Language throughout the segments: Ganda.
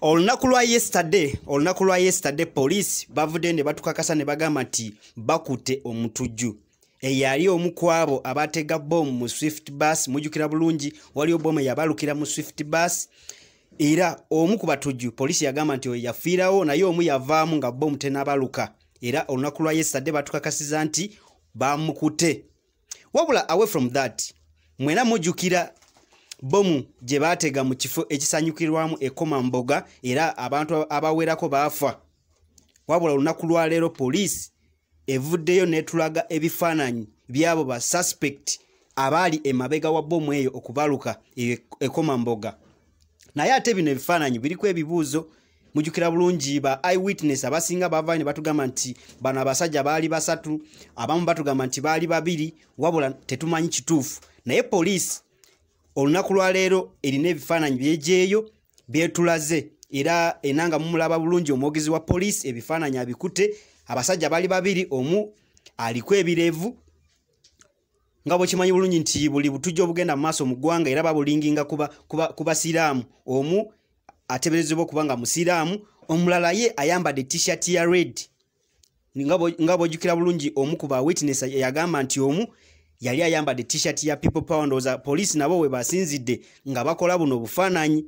olunaku lwa yesitadde olunaku lwa yesitadde poliisi bavudde ne batukakasa ne bagamba nti bakutte omutujju eyali omu ku abo abaatega bomu mu swift bas mujjukira bulungi waliwo bomu eyabalukira mu swift bas era omu ku batujju poliisi yagamba nti oyo yafiirawo naye omu yavaamu nga bomu tenabaluka era olunaku lwa yesitadde batukakasiza nti bamukute wabula away from that mwena mujjukira bomu gye baatega mu kifo ekisanyukirwamu ekoma mboga era abantu abawerako baafa wabula olunaku lwaleero poliisi evuddeyo netulaga ebifaananyi byabo ba suspect abaali emabega wa bomu eyo okubaluka e-, ekoma mboga naye ate bino ebifaananyi biriko ebibuuzo mujukira bulungi ba iwitness abasinga bavaayo ne batugamba nti bano abasajja baali basatu abamu batugamba nti baali babiri wabula tetumanyi kituufu naye poliisi olunaku lwaleero erina ebifaananyi byejeeyo byetulaze era enanga mumulaba bulungi omwogezi wa poliisi ebifaananyi abikute abasajja bali babiri omu aliko ebirevu nga bwekimanyi bulungi nti buli butujja obugenda mu maaso mu ggwanga era babulinginga ku basiraamu omu ateberezebwa okuba nga musiraamu omulala ye ayambadde tishat ya red nga bwojjukira bulungi omu ku bawitness yagamba nti omu yali ayambadde tshirt ya people power ndowooza poliisi nabo we basinzidde nga bakola buno obufaananyi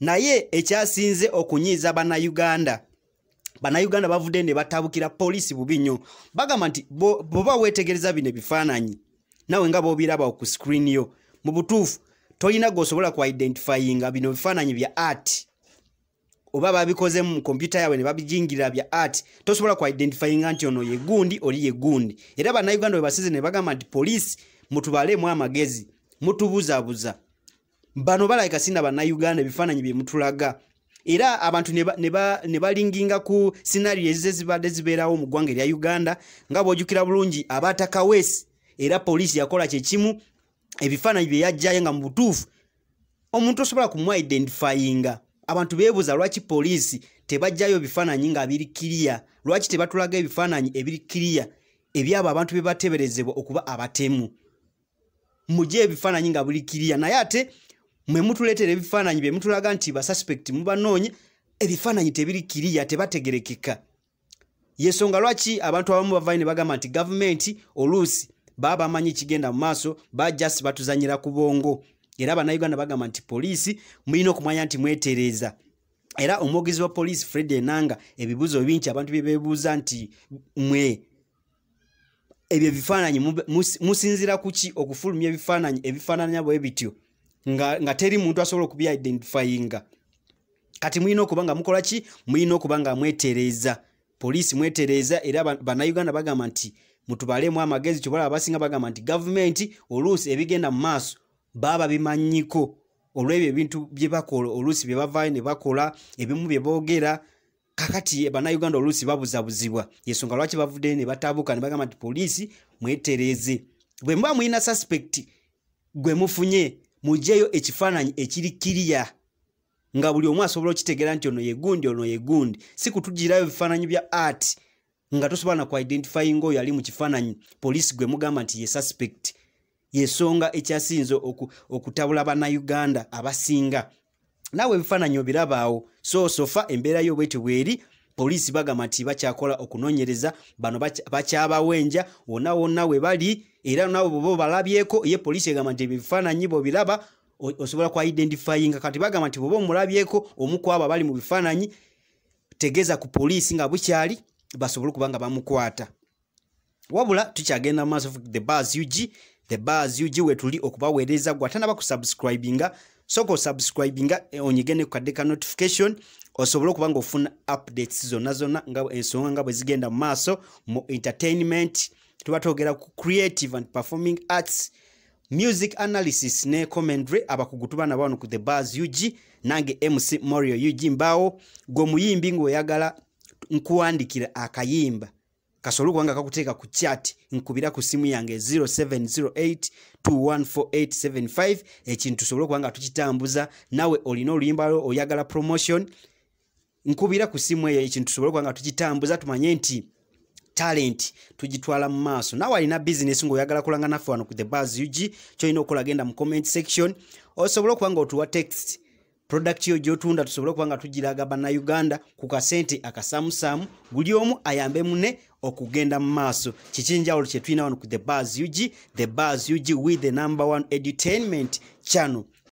naye ekyasinze okunyiiza bannayuganda bannayuganda bavudde ne batabukira poliisi bubi nnyo bagamba nti bwoba weetegereza bino ebifaananyi naawe nga boobiraba okuscreen yo mu butuufu tolina gosobola kuidentifyinga bino bifaananyi bya ati oba babikoze mu kompyuta yaabwe ne babijingirira bya art tosobola kuidentifyinga nti ono yegundi oli yegundi era bannayuganda bwe basize ne bagamba nti poliisi mutubaleemu amagezi mutubuzabuza bano balabika sina bannayuganda ebifaananyi bye mutulaga era abantu ne balinginga ku sinario ezize zibadde zibeerawo mu ggwanga erya uganda nga bwojjukira bulungi abaataka weesi era poliisi yakola kyekimu ebifaananyi bye yajjayo nga mu butuufu omuntu osobola kumwidentifyinga abantu beebuuza lwaki poliisi tebajjayo ebifaananyi nga biri kiriya lwaki tebatulaga ebifaananyi ebiri kiriya ebyabo abantu be bateeberezebwa okuba abatemu mujye ebifaananyi nga buli kiriya naye ate mwe mutuleetera ebifaananyi be mutulaga nti basaspekiti mubanoonye ebifaananyi tebiri kiriya tebategerekeka yensonga lwaki abantu abamu bavayo ne bagamba nti gavumenti oluusi baba bamanyi ekigenda mu maaso bajasi batuzanyira ku bwongo era bannayuganda bagamba nti poliisi mulina okumanya nti mwetereza era omwogezi wa poliisi fred enanga ebibuuzo bingi abantu bye beebuuza nti mwe ebyo ebifaananyi musinziira kuki okufulumya ebifaananyi ebifaananya bwe bityo nga teri muntu asobola okubyidentifyinga kati mulina okuba nga mukola ki mulina okuba nga mwetereeza poliisi mwetereeza era bannayuganda bagamba nti mutubalemu amagezi kyobalaba basinga bagamba nti gavumenti oluusi ebigenda mu maaso baba bimanyiko olw'ebyo ebintu bye bakola oluusi bye bavaayo ne bakola ebimu bye boogera kakati e bannayuganda oluusi babuzabuzibwa yensonga lwaki bavuddeyo ne batabuka ne bagamba nti poliisi mwetereeze bwe muba mulina suspect gwe mufunye mugyeyo ekifaananyi ekiri kiriya nga buli omu asobola okitegeera nti ono yegundi ono yegundi si kutugirayo ebifaananyi bya art nga tosobola na ku identifyinga oyo ali mu kifaananyi poliisi gwe mugamba nti ye suspect yensonga ekyasinze okutabula bannauganda abasinga naawe ebifaananyi obirabaawo soosofa embeera yobwetyo bweri poliisi bagamba nti bakyakola okunonyereza bano bakyabawenja wonna wonna we bali era nawe bwoba obalabyeko ye poliisi egamba nti ebifaananyi bobiraba osobola kwidentifyinga kati bagamba nti bwoba omulabyeko omukwabo abali mu bifaananyi tegeeza ku poliisi nga bukyali basobole okuba nga bamukwata wabula tukyagenda mu maaso of the bus ug tebaazi uji wetuli okubaweereza gwe atanaba kusubscribinga soka osubscribinga eh, onyige ne kukaddeka notification osobole okuba ngaofuna updates zonna zonna ensonga nga bwe zigenda mu maaso mu entertainment tuba twogera ku creative and performing arts music analysis ne commendry abakugu tubaana bano ku the bas ug nange mc morio ug mbaawo gwe omuyimbi ngaoyagala nkuwandikira akayimba kasolo kubanga kakuteeka ku chat nkubira ku simu yange 07082148 ekintu sobole kubanga tukitambuza naawe olina oluyimba lwo oyagala promotion nkubira ku simu eyo ekintu sobole kubanga tukitambuza tumanye nti talent tugitwala mu maaso naawe alina bizinesi ngaoyagala kulanga naffe wano ku the bas ug kyolina okukola genda mu comment section osobole okuba nga otuwa text product yo gyotunda tusobole okuba nga tugiraga bannayuganda ku kasente akasamusamu buli omu ayambe mune okugenda mu maaso kiki njawulo kye tulina wano ku the bars ug the bars ug with the number one edutainment channel